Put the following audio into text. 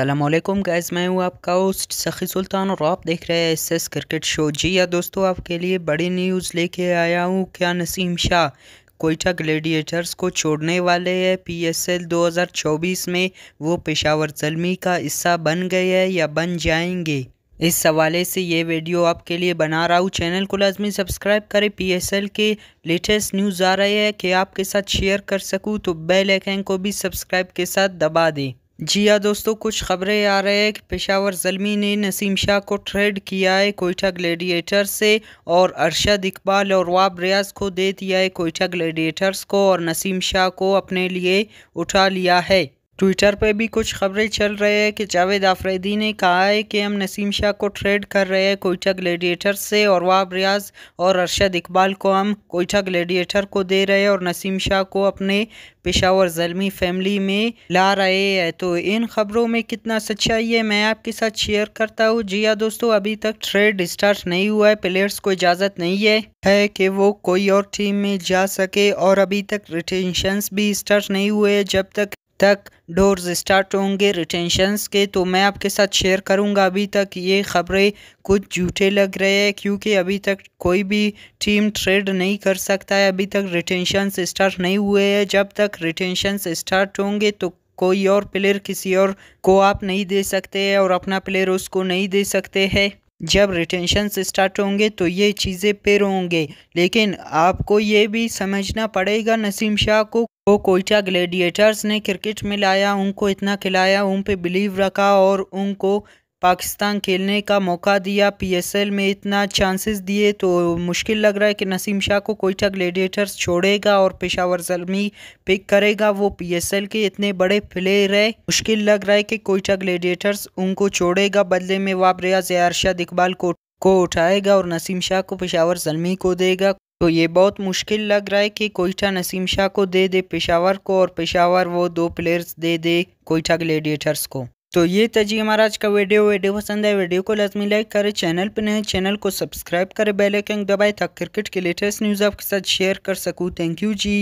Aslam guys मैं हूँ आपका होस्ट सखी सुल्तान और आप देख रहे हैं एस एस क्रिकेट शो जी या हाँ, दोस्तों आपके लिए बड़ी न्यूज़ लेके आया हूँ क्या नसीम शाह कोयटा ग्लेडिएटर्स को छोड़ने वाले हैं पीएसएल 2024 में वो पेशावर जलमी का हिस्सा बन गए हैं या बन जाएंगे इस हवाले से ये वीडियो आपके लिए बना रहा हूँ चैनल को लाजमी सब्सक्राइब करें पीएसएल के लेटेस्ट न्यूज़ आ रहे हैं कि आपके साथ शेयर कर सकूँ तो बेल आइकन को भी सब्सक्राइब के साथ दबा दें जी हाँ दोस्तों कुछ खबरें आ रहे हैं कि पेशावर जलमी ने नसीम शाह को ट्रेड किया है कोयटा ग्लेडिएटर से और अरशद इकबाल और वाब रियाज को दे दिया है कोयटा ग्लेडिएटर्स को और नसीम शाह को अपने लिए उठा लिया है ट्विटर पे भी कुछ खबरें चल रही है कि जावेद आफरीदी ने कहा है कि हम नसीम शाह को ट्रेड कर रहे हैं कोयटा ग्लेडिएटर से और वाब रियाज और अरशद इकबाल को हम कोयटा ग्लेडिएटर को दे रहे हैं और नसीम शाह को अपने पेशावर जलमी फैमिली में ला रहे हैं तो इन खबरों में कितना सच्चाई है मैं आपके साथ शेयर करता हूँ जी हाँ दोस्तों अभी तक ट्रेड स्टार्ट नहीं हुआ है प्लेयर्स को इजाज़त नहीं है है कि वो कोई और टीम में जा सके और अभी तक रिटेंशंस भी स्टार्ट नहीं हुए जब तक तक डोर्स स्टार्ट होंगे रिटेंशंस के तो मैं आपके साथ शेयर करूंगा अभी तक ये ख़बरें कुछ झूठे लग रहे हैं क्योंकि अभी तक कोई भी टीम ट्रेड नहीं कर सकता है अभी तक रिटेंशंस स्टार्ट नहीं हुए हैं जब तक रिटेंशंस स्टार्ट होंगे तो कोई और प्लेयर किसी और को आप नहीं दे सकते हैं और अपना प्लेयर उसको नहीं दे सकते हैं जब रिटेंशन स्टार्ट होंगे तो ये चीज़ें फिर होंगे लेकिन आपको ये भी समझना पड़ेगा नसीम शाह को वो कोयटा ग्लेडिएटर्स ने क्रिकेट में लाया उनको इतना खिलाया उन पे बिलीव रखा और उनको पाकिस्तान खेलने का मौका दिया पीएसएल में इतना चांसेस दिए तो मुश्किल लग रहा है कि नसीम शाह को कोयटा लेडिएटर्स छोड़ेगा और पेशावर जलमी पिक करेगा वो पीएसएल के इतने बड़े प्लेयर है मुश्किल लग रहा है कि कोयटा ग्लेडिएटर्स उनको छोड़ेगा बदले में वाप रियाज अरशद इकबाल को को उठाएगा और नसीम शाह को पेशावर जलमी को देगा तो ये बहुत मुश्किल लग रहा है कि कोयटा नसीम शाह को दे दे पेशावर को और पेशावर वो दो प्लेयर्स दे दे कोयटा ग्लेडिएटर्स को तो ये था जी हमारा आज का वीडियो वीडियो पसंद है वीडियो को लाजमी लाइक करें चैनल पर नए चैनल को सब्सक्राइब करें बेल आइकन दबाएं ताकि क्रिकेट के लेटेस्ट न्यूज़ आपके साथ शेयर कर सकूँ थैंक यू जी